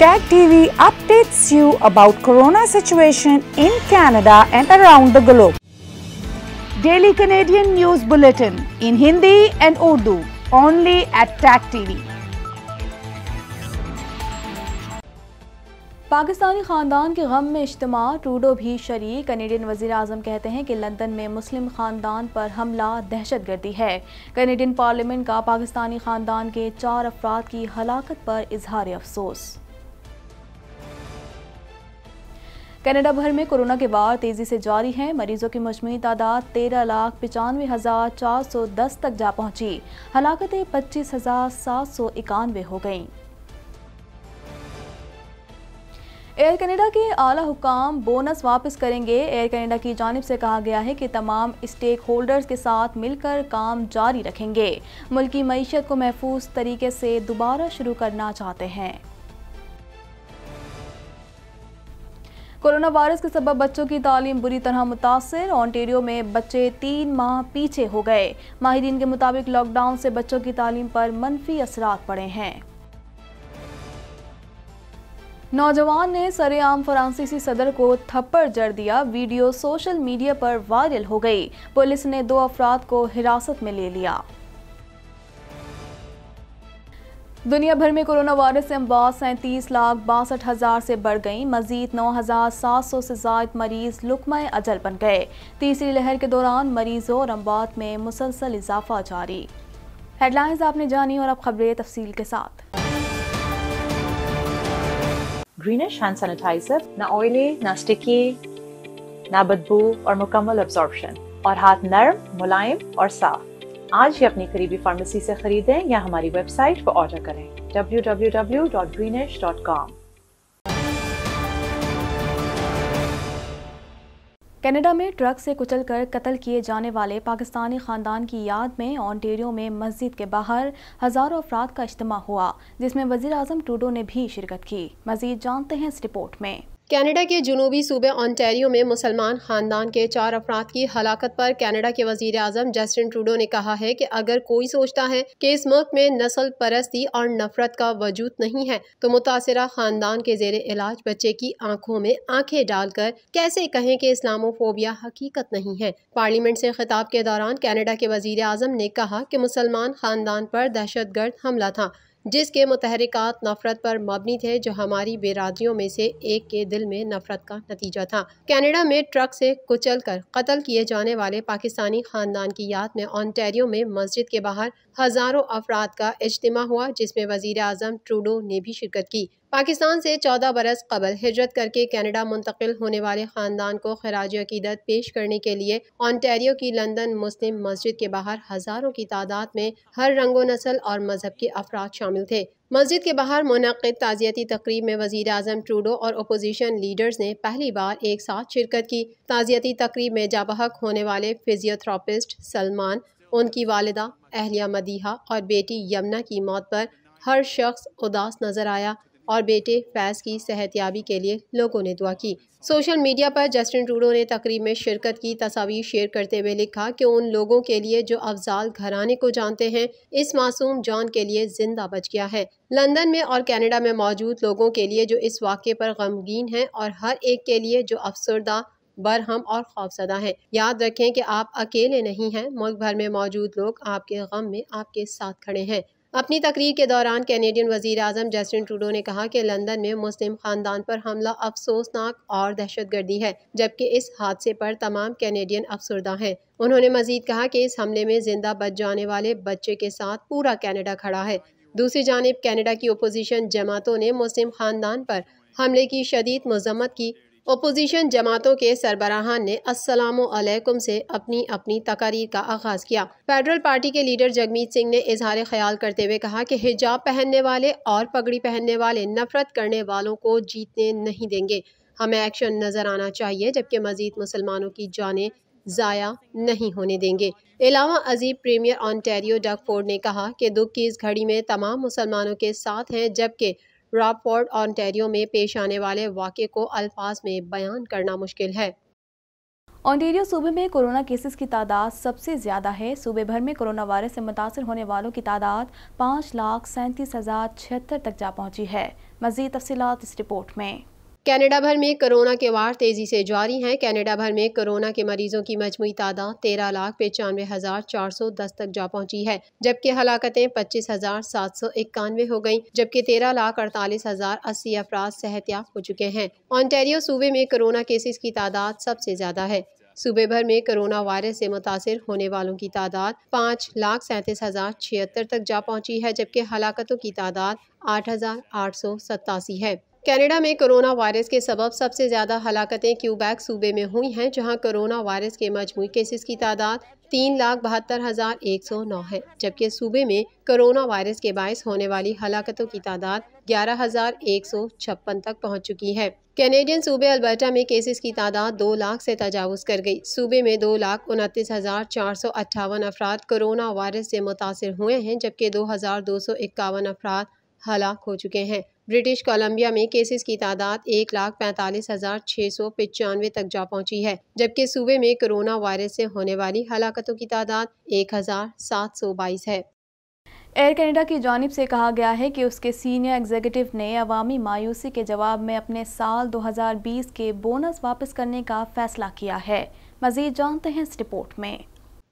Tag TV updates you about corona situation in Canada and around the globe. Daily Canadian News Bulletin in Hindi and Urdu only at Tag TV. Pakistani ख़ानदान के गम में इज्तम टूडो भी शरीक Canadian वजीर अजम कहते हैं कि लंदन में मुस्लिम ख़ानदान पर हमला दहशत गर्दी है कनेडियन पार्लियामेंट का पाकिस्तानी ख़ानदान के चार अफराद की हलाकत पर इजहार अफसोस कनाडा भर में कोरोना के वार तेजी से जारी हैं मरीजों की मजमू तादाद तेरह लाख पचानवे हजार चार सौ दस तक जा पहुंची हलाकतें पच्चीस हजार सात सौ इक्यानवे हो गई एयर कनाडा के आला हुकाम बोनस वापस करेंगे एयर कनाडा की जानब से कहा गया है कि तमाम स्टेक होल्डर्स के साथ मिलकर काम जारी रखेंगे मुल्की मीशत को महफूज तरीके से दोबारा शुरू करना चाहते हैं कोरोना वायरस के सबब बच्चों की तालीम बुरी तरह मुतासर ऑन्टेरियो में बच्चे तीन माह पीछे हो गए माहरीन के मुताबिक लॉकडाउन से बच्चों की तालीम पर मनफी असर पड़े हैं नौजवान ने सरेआम फ्रांसीसी सदर को थप्पड़ जड़ दिया वीडियो सोशल मीडिया पर वायरल हो गई पुलिस ने दो अफराद को हिरासत में ले लिया दुनिया भर में कोरोना वायरस से अमवात सैंतीस लाख बासठ हज़ार से बढ़ गई मजीद नौ हज़ार सात सौ से जायद मरीज लुकमय अजल बन गए तीसरी लहर के दौरान मरीजों और अमवात में मुसलसल इजाफा जारी हेडलाइंस आपने जानी और अब खबरें तफसील के साथ ग्रीनिश हैंड सैनिटाइजर ना ऑयली ना स्टिकी ना बदबू और मुकम्मल अब्जॉर्बशन और हाथ नरम मुलायम और साफ आज ही अपनी करीबी फार्मेसी से खरीदें या हमारी वेबसाइट पर ऑर्डर करें www.greenish.com कनाडा में ट्रक से कुचलकर कत्ल किए जाने वाले पाकिस्तानी ख़ानदान की याद में ऑनटेरियो में मस्जिद के बाहर हज़ारों अफराद का इज्तम हुआ जिसमें वजीर अजम टूडो ने भी शिरकत की मजीद जानते हैं इस रिपोर्ट में कनाडा के जनूबी सूबे ऑन्टेरियो में मुसलमान ख़ानदान के चार अफराद की हलाकत पर कनाडा के वजीर अजम जस्टिन ट्रूडो ने कहा है कि अगर कोई सोचता है कि इस मुल्क में नस्ल परस्ती और नफरत का वजूद नहीं है तो मुतासर ख़ानदान के जेर इलाज बच्चे की आंखों में आंखें डालकर कैसे कहें कि इस्लामोफोबिया हकीकत नहीं है पार्लियामेंट से खिताब के दौरान कैनेडा के वजीर अजम ने कहा कि मुसलमान ख़ानदान पर दहशत गर्द हमला था जिसके मुतहरक़ात नफ़रत पर मबनी थे जो हमारी बिरादरियों में से एक के दिल में नफ़रत का नतीजा था कनाडा में ट्रक से कुचल कर कत्ल किए जाने वाले पाकिस्तानी ख़ानदान की याद में ऑनटेरियो में मस्जिद के बाहर हज़ारों अफराद का इज्तम हुआ जिसमें वजीर अजम ट्रूडो ने भी शिरकत की पाकिस्तान से चौदह बरस कबल हिजरत करके कैनेडा मुंतकिल होने वाले ख़ानदान को खराज अकीदत पेश करने के लिए ऑनटेरियो की लंदन मुस्लिम मस्जिद के बाहर हज़ारों की तादाद में हर रंगो नस्ल और मजहब के अफराद शामिल थे मस्जिद के बाहर मुनद ताज़ियती तकरीब में वजीर अजम ट्रूडो और अपोजिशन लीडर्स ने पहली बार एक साथ शिरकत की ताज़ियती तकरीब में जाबहक होने वाले फिजियोथरापिस्ट सलमान उनकी वालदा अहलिया मदीहा और बेटी यमुना की मौत पर हर शख्स उदास नजर आया और बेटे फैज़ की सेहतियाबी के लिए लोगों ने दुआ की सोशल मीडिया पर जस्टिन ट्रूडो ने तकरीब में शिरकत की तस्वीर शेयर करते हुए लिखा कि उन लोगों के लिए जो अफजाल घराने को जानते हैं इस मासूम जान के लिए जिंदा बच गया है लंदन में और कनाडा में मौजूद लोगों के लिए जो इस वाक़े पर गमगीन हैं और हर एक के लिए जो अफसरदा बरहम और खौफसदा हैं याद रखें कि आप अकेले नहीं हैं मुल्क भर में मौजूद लोग आपके गम में आपके साथ खड़े हैं अपनी तकरीर के दौरान कैनेडियन वजीर अजम जस्टिन ट्रूडो ने कहा कि लंदन में मुस्लिम खानदान पर हमला अफसोसनाक और दहशत गर्दी है जबकि इस हादसे पर तमाम कैनेडियन अफसरदा हैं उन्होंने मजीद कहा कि इस हमले में जिंदा बच जाने वाले बच्चे के साथ पूरा कैनेडा खड़ा है दूसरी जानब कैनेडा की अपोजिशन जमातों ने मुस्लिम खानदान पर हमले की शदीद मजम्मत की अपोजिशन जमातों के सरबराहान ने असलम से अपनी अपनी तकारीर का आगाज़ किया फेडरल पार्टी के लीडर जगमीत सिंह ने इजहार ख्याल करते हुए कहा कि हिजाब पहनने वाले और पगड़ी पहनने वाले नफरत करने वालों को जीतने नहीं देंगे हमें एक्शन नज़र आना चाहिए जबकि मजीद मुसलमानों की जानें ज़ाया नहीं होने देंगे अलावा अजीब प्रीमियर ऑनटेरियो डग फोर्ड ने कहा कि दुख की इस घड़ी में तमाम मुसलमानों के साथ हैं जबकि रॉपोर्ट ऑनटेरियो में पेश आने वाले वाक़े को अल्फाज में बयान करना मुश्किल है ऑनटेरियो सूबे में कोरोना केसेस की तादाद सबसे ज़्यादा है सूबे भर में कोरोना वायरस से मुतासर होने वालों की तादाद पाँच लाख सैंतीस हज़ार छिहत्तर तक जा पहुंची है मज़ीद तफसीत इस रिपोर्ट में कनाडा भर में कोरोना के वार तेज़ी से जारी हैं कनाडा भर में कोरोना के मरीजों की मजमू तादाद तेरह लाख पचानवे हज़ार चार सौ दस तक जा पहुंची है जबकि हलाकतें पच्चीस हज़ार सात सौ इक्यानवे हो गयी जबकि तेरह लाख अड़तालीस हज़ार अस्सी सेहत सेहतियाब हो चुके हैं ऑनटेरियो सूबे में कोरोना केसेस की तादाद सबसे ज़्यादा है सूबे भर में कोरोना वायरस से मुतासर होने वालों की तादाद पाँच लाख सैंतीस हज़ार छिहत्तर तक जा पहुंची है जबकि हलाकतों की तादाद आठ हज़ार आठ सौ सतासी है कनाडा में कोरोना वायरस के सबब सबसे ज़्यादा हलाकतें क्यूबैक सूबे में हुई हैं जहां कोरोना वायरस के मजमू केसेस की तादाद तीन लाख बहत्तर हज़ार एक सौ नौ है जबकि सूबे में कोरोना वायरस के बायस होने वाली हलाकतों की तादाद ग्यारह हज़ार एक सौ छप्पन तक पहुंच चुकी है कैनेडियन सूबे अल्बर्टा में केसेस की तादाद दो लाख से तजावज़ कर गई सूबे में दो लाख उनतीस हज़ार चार सौ अट्ठावन अफराद कोरोना वायरस से मुतासर हुए हैं जबकि दो हज़ार दो सौ इक्यावन अफराद हलाक हो चुके हैं ब्रिटिश कोलंबिया में केसेस की तादाद एक लाख पैंतालीस हज़ार छः सौ पचानवे तक जा पहुंची है जबकि सूबे में कोरोना वायरस से होने वाली हलाकतों की तादाद एक हज़ार सात सौ बाईस है एयर कनाडा की जानब से कहा गया है कि उसके सीनियर एग्जीक्यूटिव ने अवामी मायूसी के जवाब में अपने साल 2020 के बोनस वापस करने का फैसला किया है मजीद जानते हैं इस रिपोर्ट में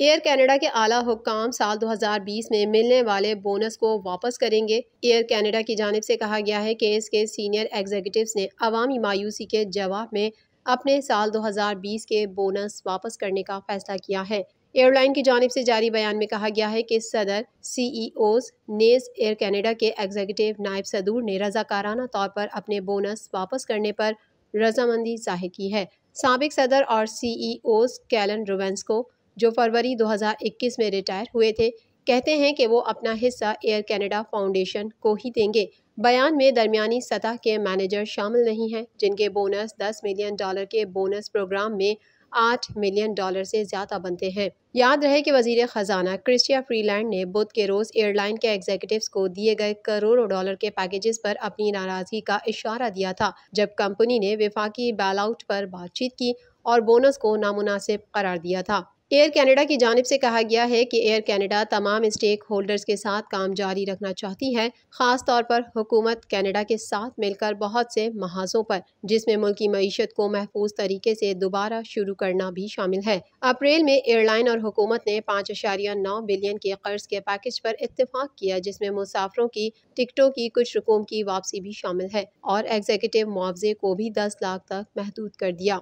एयर कनाडा के आला हुकाम साल 2020 में मिलने वाले बोनस को वापस करेंगे एयर कनाडा की जानब से कहा गया है कि इसके सीनियर एग्जीक्यूटिव ने अवामी मायूसी के जवाब में अपने साल 2020 के बोनस वापस करने का फैसला किया है एयरलाइन की जानब से जारी बयान में कहा गया है कि सदर सी ई नेज एयर कनाडा के एग्जीक्यूटिव नायब सदूर ने रजाकाराना तौर पर अपने बोनस वापस करने पर रजामंदी जाहिर की है सबक सदर और सी ई ओज कैलन रोवेंस को जो फरवरी 2021 में रिटायर हुए थे कहते हैं कि वो अपना हिस्सा एयर कनाडा फाउंडेशन को ही देंगे बयान में दरमियानी सतह के मैनेजर शामिल नहीं हैं जिनके बोनस 10 मिलियन डॉलर के बोनस प्रोग्राम में आठ मिलियन डॉलर से ज़्यादा बनते हैं याद रहे कि वजीर ख़जाना क्रिस्टिया फ्रीलैंड ने बुध के रोज़ एयरलाइन के एग्जीक्यूटिव्स को दिए गए करोड़ों डॉलर के पैकेजेस पर अपनी नाराज़गी का इशारा दिया था जब कंपनी ने विफाकी बैलआउट पर बातचीत की और बोनस को नामुनासिब करार दिया था एयर कनाडा की जानब से कहा गया है कि एयर कनाडा तमाम स्टेक होल्डर्स के साथ काम जारी रखना चाहती है ख़ास तौर पर हुकूमत कनाडा के साथ मिलकर बहुत से महाजों पर जिसमें मुल्क की मीशत को महफूज तरीके से दोबारा शुरू करना भी शामिल है अप्रैल में एयरलाइन और हुकूमत ने पाँच अशारिया नौ बिलियन के कर्ज के पैकेज पर इतफाक़ किया जिसमें मुसाफरों की टिकटों की कुछ रकूम की वापसी भी शामिल है और एग्जीक्यूटिव मुआवजे को भी दस लाख तक महदूद कर दिया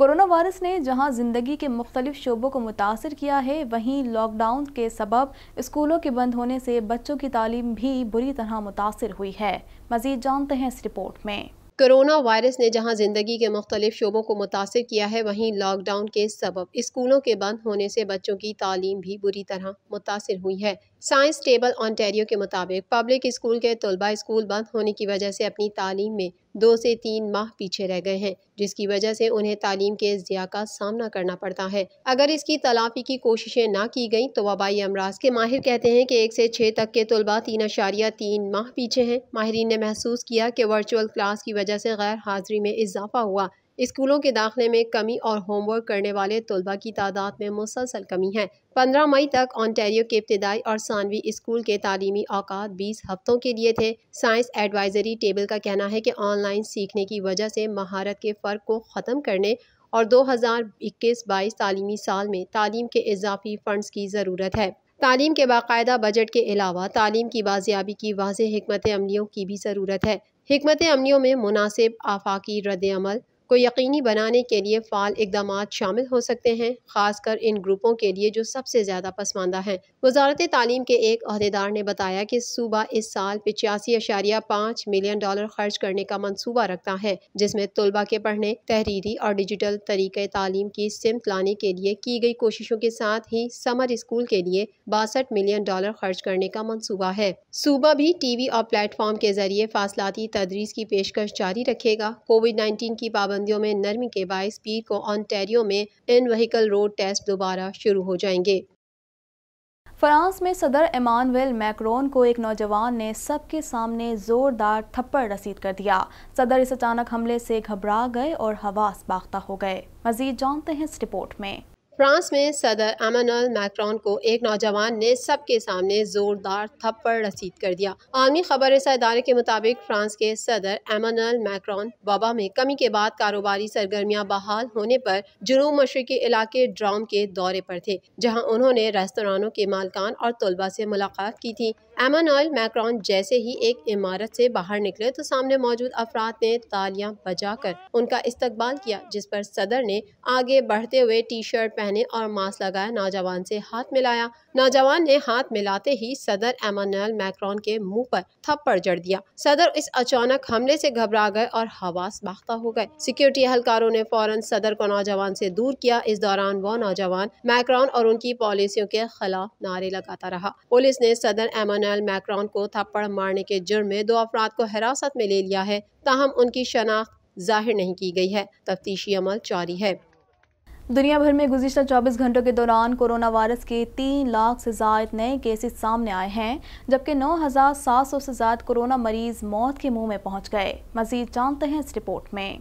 कोरोना वायरस ने जहां ज़िंदगी के मुख्तलिफ शोबों को मुतासर किया है वहीं लॉकडाउन के सबब स्कूलों के बंद होने से बच्चों की तालीम भी बुरी तरह मुतासर हुई है मज़ीद जानते हैं इस रिपोर्ट में कोरोना वायरस ने जहां ज़िंदगी के मुख्तलिफ शोबों को मुतासर किया है वहीं लॉकडाउन के सबब स्कूलों के बंद होने से बच्चों की तालीम भी बुरी तरह मुतासर हुई है साइंस टेबल ऑनटेरियो के मुताबिक पब्लिक स्कूल के तलबा स्कूल बंद होने की वजह से अपनी तालीम में दो से तीन माह पीछे रह गए हैं जिसकी वजह से उन्हें तालीम के ज़िया का सामना करना पड़ता है अगर इसकी तलाफी की कोशिशें ना की गई तो वबाई अमराज के माहिर कहते हैं कि एक से छः तक के तलबा तीन अशारिया तीन माह पीछे हैं माहरीन ने महसूस किया कि वर्चुअल क्लास की वजह से गैर हाजिरी में इजाफा हुआ स्कूलों के दाखिले में कमी और होमवर्क करने वाले तलबा की तादाद में मुसलसल कमी है पंद्रह मई तक ऑनटेरियो के इब्तदाई और सानवी स्कूल के तालीमी अवकात बीस हफ्तों के लिए थे साइंस एडवाइजरी टेबल का कहना है कि ऑनलाइन सीखने की वजह से महारत के फ़र्क को ख़त्म करने और दो हज़ार इक्कीस बाईस तालीमी साल में तालीम के इजाफी फंडस की ज़रूरत है तालीम के बाकायदा बजट के अलावा तालीम की बाजियाबी की वाज हमत अमलियों की भी ज़रूरत है हमत अमलियों में मुनासिब आफाकी रद्द अमल को यकीनी बनाने के लिए फ़ाल इकदाम शामिल हो सकते हैं खासकर इन ग्रुपों के लिए जो सबसे ज़्यादा पसमानदा हैं वजारत तालीम के एक अहदेदार ने बताया कि सूबा इस साल पिचासी अशारिया पाँच मिलियन डॉलर खर्च करने का मनसूबा रखता है जिसमें तलबा के पढ़ने तहरीरी और डिजिटल तरीके तालीम की सिमत लाने के लिए की गई कोशिशों के साथ ही समर स्कूल के लिए बासठ मिलियन डॉलर खर्च करने का मनसूबा है सूबा भी टी वी और प्लेटफॉर्म के जरिए फासलाती तदरीस की पेशकश जारी रखेगा कोविड नाइन्टीन की पाबंदी पाबंदियों में नरमी के बायस पीर को ऑनटेरियो में इन वहीकल रोड टेस्ट दोबारा शुरू हो जाएंगे फ्रांस में सदर एमानुएल मैक्रोन को एक नौजवान ने सबके सामने जोरदार थप्पड़ रसीद कर दिया सदर इस अचानक हमले से घबरा गए और हवास बाख्ता हो गए मजीद जानते हैं इस रिपोर्ट में फ्रांस में सदर अमानुअल मैक्रॉन को एक नौजवान ने सबके सामने जोरदार थप्पड़ रसीद कर दिया आलमी खबर इदारे के मुताबिक फ्रांस के सदर अमानुअल मैक्रॉन वबा में कमी के बाद कारोबारी सरगर्मियां बहाल होने पर जुनूब मशरकी इलाके ड्राम के दौरे पर थे जहां उन्होंने रेस्तरानों के मालकान और तलबा से मुलाकात की थी एमानोल मैक्रॉन जैसे ही एक इमारत से बाहर निकले तो सामने मौजूद अफराद ने तालियां बजाकर उनका इस्तकबाल किया जिस पर सदर ने आगे बढ़ते हुए टी शर्ट पहने और मास्क लगाया नौजवान से हाथ मिलाया नौजवान ने हाथ मिलाते ही सदर एमानुअल मैक्रॉन के मुंह पर थप्पड़ जड़ दिया सदर इस अचानक हमले से घबरा गए और हवास बाख्ता हो गए सिक्योरिटी अहलकारों ने फौरन सदर को नौजवान से दूर किया इस दौरान वो नौजवान मैक्रॉन और उनकी पॉलिसियों के खिलाफ नारे लगाता रहा पुलिस ने सदर एमानुअल मैक्रॉन को थप्पड़ मारने के जुर्म में दो अफराद को हिरासत में ले लिया है ताहम उनकी शनाख्त जाहिर नहीं की गई है तफ्तीशी अमल जारी है दुनिया भर में गुजशत 24 घंटों के दौरान कोरोना वायरस के तीन लाख से ज्यादा नए केसेस सामने आए हैं जबकि 9,700 से ज्यादा कोरोना मरीज मौत के मुंह में पहुंच गए मजीद जानते हैं इस रिपोर्ट में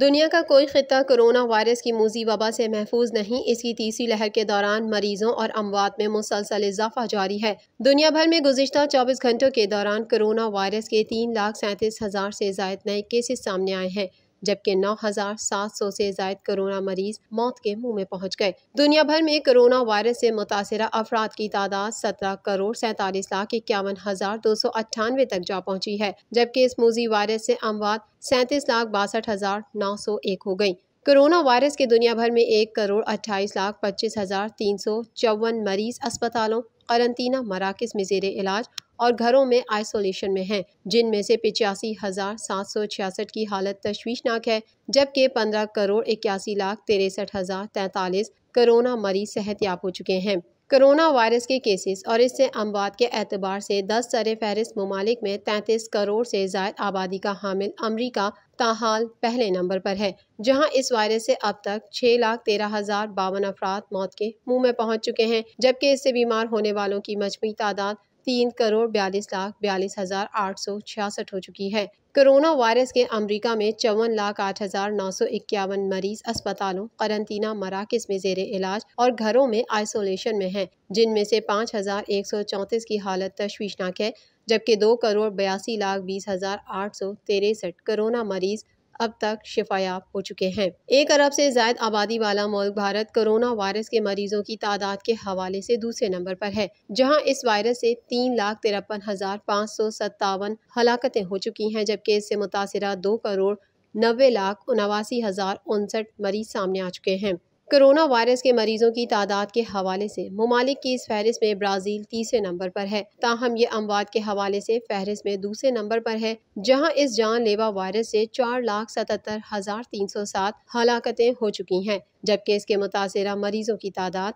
दुनिया का कोई खत्ता कोरोना वायरस की मूजी वबा से महफूज नहीं इसकी तीसरी लहर के दौरान मरीजों और अमवात में मुसलसल इजाफा जारी है दुनिया भर में गुजशत चौबीस घंटों के दौरान कोरोना वायरस के तीन लाख सैंतीस हज़ार से जायद नए केसेस सामने आए हैं जबकि 9,700 से जायद कोरोना मरीज मौत के मुंह में पहुंच गए दुनिया भर में कोरोना वायरस से मुतासर अफराद की तादाद सत्रह करोड़ सैतालीस लाख इक्यावन हजार दो सौ अट्ठानवे तक जा पहुंची है जबकि इस मोजी वायरस से अमवात सैंतीस लाख बासठ हजार नौ सौ एक हो गयी कोरोना वायरस के दुनिया भर में एक करोड़ अट्ठाईस लाख पच्चीस हजार तीन सौ चौवन मरीज अस्पतालों करंतना मराकज में जेर इलाज और घरों में आइसोलेशन में हैं जिनमें से पिचासी हजार सात सौ छियासठ की हालत तश्वीशनाक है जबकि पंद्रह करोड़ इक्यासी लाख तिरसठ हजार तैतालीस करोना मरीज याब हो चुके हैं कोरोना वायरस के केसेस और इससे अमवात के एतबार से दस सर फहरिस्त ममालिक में तैंतीस करोड़ से जायद आबादी का हामिल अमरीका ताहाल पहले नंबर पर है जहां इस वायरस से अब तक छह लाख तेरह हजार बावन अफराद मौत के मुंह में पहुंच चुके हैं जबकि इससे बीमार होने वालों की मजमू तादाद तीन करोड़ बयालीस लाख बयालीस हज़ार आठ सौ छियासठ हो चुकी है कोरोना वायरस के अमेरिका में चौवन लाख आठ हज़ार नौ सौ इक्यावन मरीज अस्पतालों करंतना मराकज में जेर इलाज और घरों में आइसोलेशन में हैं जिनमें से पाँच हज़ार एक सौ चौंतीस की हालत तशवीशनाक है जबकि दो करोड़ बयासी लाख बीस हज़ार आठ सौ तिरसठ कोरोना मरीज अब तक शिफायाब हो चुके हैं एक अरब से जायद आबादी वाला मुल्क भारत कोरोना वायरस के मरीजों की तादाद के हवाले से दूसरे नंबर पर है जहां इस वायरस से तीन लाख तिरपन हजार पाँच सौ सत्तावन हलाकतें हो चुकी हैं जबकि इससे मुतासर दो करोड़ नबे लाख उनवासी हजार उनसठ मरीज सामने आ चुके हैं कोरोना वायरस के मरीजों की तादाद के हवाले से ममालिक की इस फहरिस्त में ब्राज़ील तीसरे नंबर पर है ताहम ये अमवात के हवाले से फहरिस्त में दूसरे नंबर पर है जहाँ इस जानलेवा वायरस से चार लाख सतहत्तर हज़ार तीन सौ सात हलाकतें हो चुकी हैं जबकि इसके मुतासर मरीजों की तादाद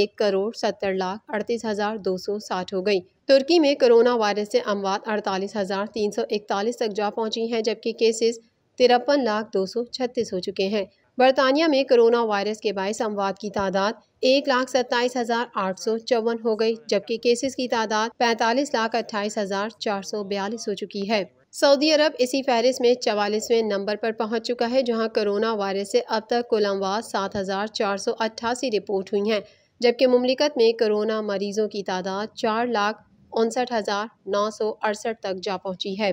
एक करोड़ सत्तर लाख अड़तीस हज़ार दो सौ साठ हो गई तुर्की में कोरोना वायरस से अमवात अड़तालीस हज़ार तीन सौ इकतालीस तक जा पहुँची हैं जबकि केसेस तिरपन लाख दो सौ छत्तीस हो चुके हैं बरतानिया में कोरोना वायरस के बायस अमवात की तादाद एक लाख सत्ताईस हज़ार आठ सौ चौवन हो गई जबकि केसेस की तादाद पैंतालीस लाख अट्ठाईस हज़ार चार सौ बयालीस हो चुकी है सऊदी अरब इसी फहरिस्त में चवालीसवें नंबर पर पहुंच चुका है जहां कोरोना वायरस से अब तक कुल अमवात सात हज़ार चार सौ अट्ठासी रिपोर्ट हुई हैं जबकि ममलिकत में कोरोना मरीजों की तादाद चार लाख उनसठ हज़ार नौ सौ अड़सठ तक जा पहुंची है